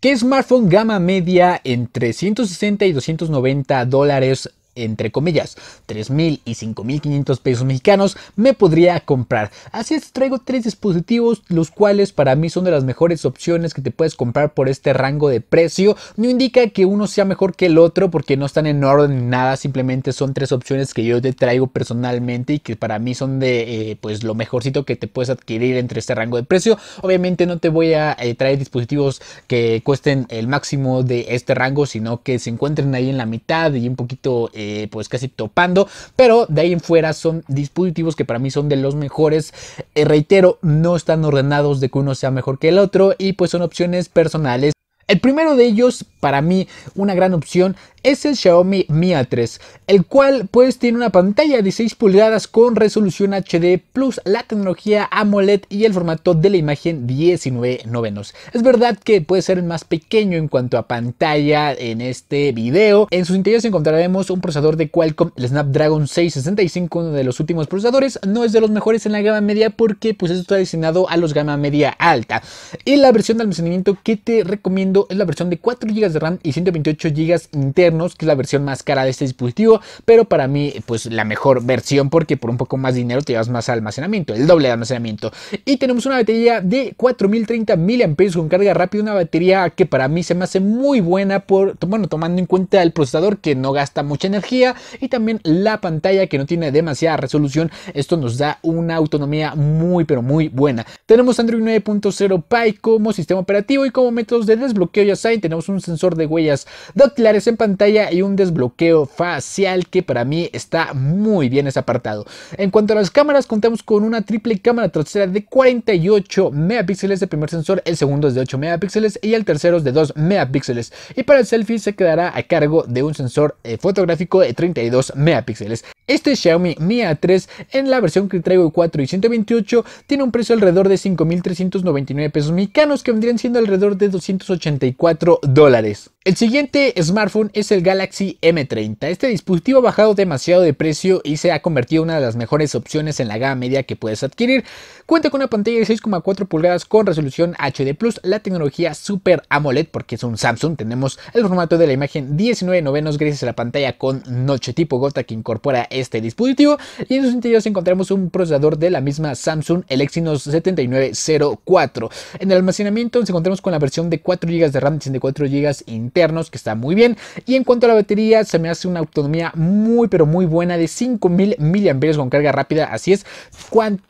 ¿Qué smartphone gama media entre $160 y 290 dólares entre comillas, 3.000 y 5.500 pesos mexicanos, me podría comprar. Así es, traigo tres dispositivos, los cuales para mí son de las mejores opciones que te puedes comprar por este rango de precio. No indica que uno sea mejor que el otro porque no están en orden ni nada, simplemente son tres opciones que yo te traigo personalmente y que para mí son de eh, pues lo mejorcito que te puedes adquirir entre este rango de precio. Obviamente no te voy a eh, traer dispositivos que cuesten el máximo de este rango, sino que se encuentren ahí en la mitad y un poquito... Eh, eh, pues casi topando, pero de ahí en fuera son dispositivos que para mí son de los mejores. Eh, reitero, no están ordenados de que uno sea mejor que el otro y pues son opciones personales. El primero de ellos, para mí, una gran opción, es el Xiaomi Mi A3, el cual pues tiene una pantalla de 6 pulgadas con resolución HD plus la tecnología AMOLED y el formato de la imagen 19 novenos. Es verdad que puede ser el más pequeño en cuanto a pantalla en este video. En sus interiores encontraremos un procesador de Qualcomm, el Snapdragon 665, uno de los últimos procesadores. No es de los mejores en la gama media porque pues esto está destinado a los gama media alta. Y la versión de almacenamiento que te recomiendo es la versión de 4 GB de RAM y 128 GB internos, que es la versión más cara de este dispositivo, pero para mí pues la mejor versión porque por un poco más dinero te llevas más almacenamiento, el doble de almacenamiento. Y tenemos una batería de 4030 mAh con carga rápida, una batería que para mí se me hace muy buena por, bueno, tomando en cuenta el procesador que no gasta mucha energía y también la pantalla que no tiene demasiada resolución, esto nos da una autonomía muy pero muy buena. Tenemos Android 9.0 Pie como sistema operativo y como métodos de desbloqueo ya saben, tenemos un sensor de huellas dactilares en pantalla y un desbloqueo facial que para mí está muy bien ese apartado. En cuanto a las cámaras, contamos con una triple cámara trasera de 48 megapíxeles el primer sensor, el segundo es de 8 megapíxeles y el tercero es de 2 megapíxeles. Y para el selfie se quedará a cargo de un sensor eh, fotográfico de 32 megapíxeles. Este Xiaomi Mi A3 en la versión que traigo 4 y 128 tiene un precio alrededor de 5.399 pesos mexicanos que vendrían siendo alrededor de 284 dólares. El siguiente smartphone es el Galaxy M30. Este dispositivo ha bajado demasiado de precio y se ha convertido en una de las mejores opciones en la gama media que puedes adquirir. Cuenta con una pantalla de 6,4 pulgadas con resolución HD+, la tecnología Super AMOLED porque es un Samsung. Tenemos el formato de la imagen 19 novenos gracias a la pantalla con noche tipo gota que incorpora este dispositivo y en sus interiores encontramos un procesador de la misma Samsung, el Exynos 7904. En el almacenamiento nos encontramos con la versión de 4 GB de RAM y 64 GB interno que está muy bien. Y en cuanto a la batería, se me hace una autonomía muy, pero muy buena de 5000 mAh con carga rápida. Así es, cuanto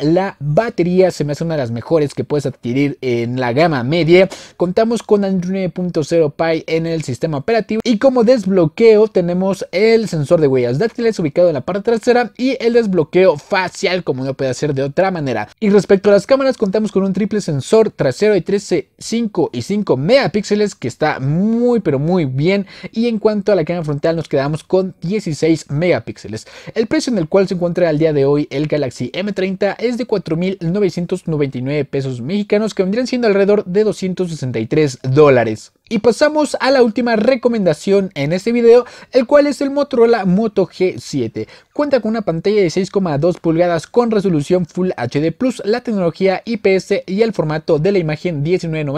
la batería, se me hace una de las mejores que puedes adquirir en la gama media. Contamos con Android 9.0 Pie en el sistema operativo y como desbloqueo tenemos el sensor de huellas dactiles ubicado en la parte trasera y el desbloqueo facial como no puede hacer de otra manera. Y respecto a las cámaras contamos con un triple sensor trasero de 13, 5 y 5 megapíxeles que está muy pero muy bien y en cuanto a la cámara frontal nos quedamos con 16 megapíxeles. El precio en el cual se encuentra al día de hoy el Galaxy m 30 es de 4.999 pesos mexicanos que vendrían siendo alrededor de 263 dólares. Y pasamos a la última recomendación en este video, el cual es el Motorola Moto G7. Cuenta con una pantalla de 6,2 pulgadas con resolución Full HD plus la tecnología IPS y el formato de la imagen 19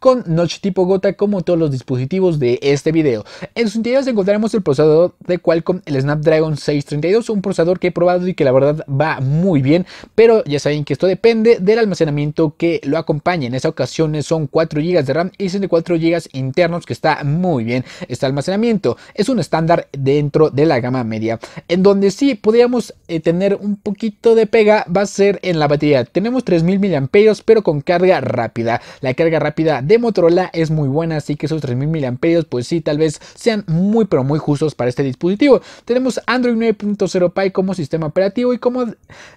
con noche tipo gota como todos los dispositivos de este video. En sus interiores encontraremos el procesador de Qualcomm, el Snapdragon 632, un procesador que he probado y que la verdad va muy bien bien, pero ya saben que esto depende del almacenamiento que lo acompañe. En esta ocasión son 4 GB de RAM y 64 GB internos, que está muy bien este almacenamiento. Es un estándar dentro de la gama media. En donde sí podríamos eh, tener un poquito de pega va a ser en la batería. Tenemos 3000 mAh, pero con carga rápida. La carga rápida de Motorola es muy buena, así que esos 3000 mAh, pues sí, tal vez sean muy, pero muy justos para este dispositivo. Tenemos Android 9.0 Pie como sistema operativo y como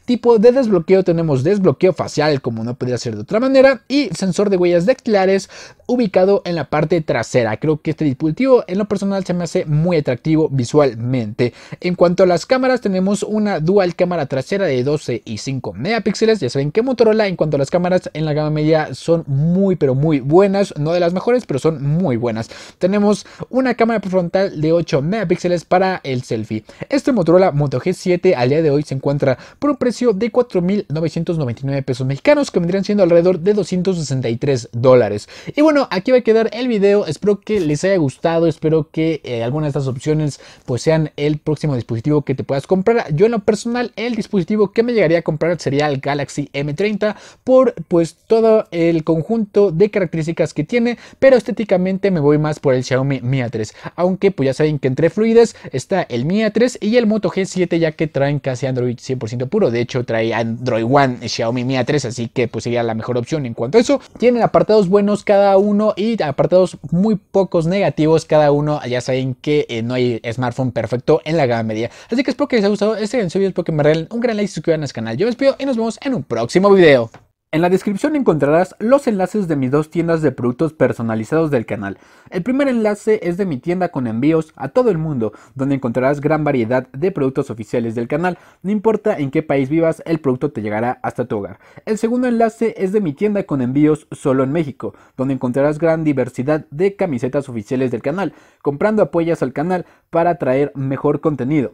tipo de desbloqueo tenemos desbloqueo facial, como no podría ser de otra manera, y sensor de huellas dactilares ubicado en la parte trasera. Creo que este dispositivo en lo personal se me hace muy atractivo visualmente. En cuanto a las cámaras, tenemos una dual cámara trasera de 12 y 5 megapíxeles. Ya saben que Motorola, en cuanto a las cámaras en la gama media, son muy, pero muy buenas. No de las mejores, pero son muy buenas. Tenemos una cámara frontal de 8 megapíxeles para el selfie. Este Motorola Moto G7 al día de hoy se encuentra por un precio de 4.999 pesos mexicanos, que vendrían siendo alrededor de 263 dólares. Y bueno, aquí va a quedar el video. Espero que les haya gustado. Espero que eh, alguna de estas opciones pues sean el próximo dispositivo que te puedas comprar. Yo en lo personal, el dispositivo que me llegaría a comprar sería el Galaxy M30 por pues todo el conjunto de características que tiene, pero estéticamente me voy más por el Xiaomi Mi A3. Aunque pues ya saben que entre fluides está el Mi A3 y el Moto G7 ya que traen casi Android 100% puro. De hecho, trae Android One, eh, Xiaomi Mi 3 así que pues sería la mejor opción en cuanto a eso. Tienen apartados buenos cada uno y apartados muy pocos negativos cada uno. Ya saben que eh, no hay smartphone perfecto en la gama media. Así que espero que les haya gustado este video, espero que me regalen un gran like y suscriban al canal. Yo les pido y nos vemos en un próximo video. En la descripción encontrarás los enlaces de mis dos tiendas de productos personalizados del canal. El primer enlace es de mi tienda con envíos a todo el mundo, donde encontrarás gran variedad de productos oficiales del canal. No importa en qué país vivas, el producto te llegará hasta tu hogar. El segundo enlace es de mi tienda con envíos solo en México, donde encontrarás gran diversidad de camisetas oficiales del canal. Comprando apoyas al canal para traer mejor contenido.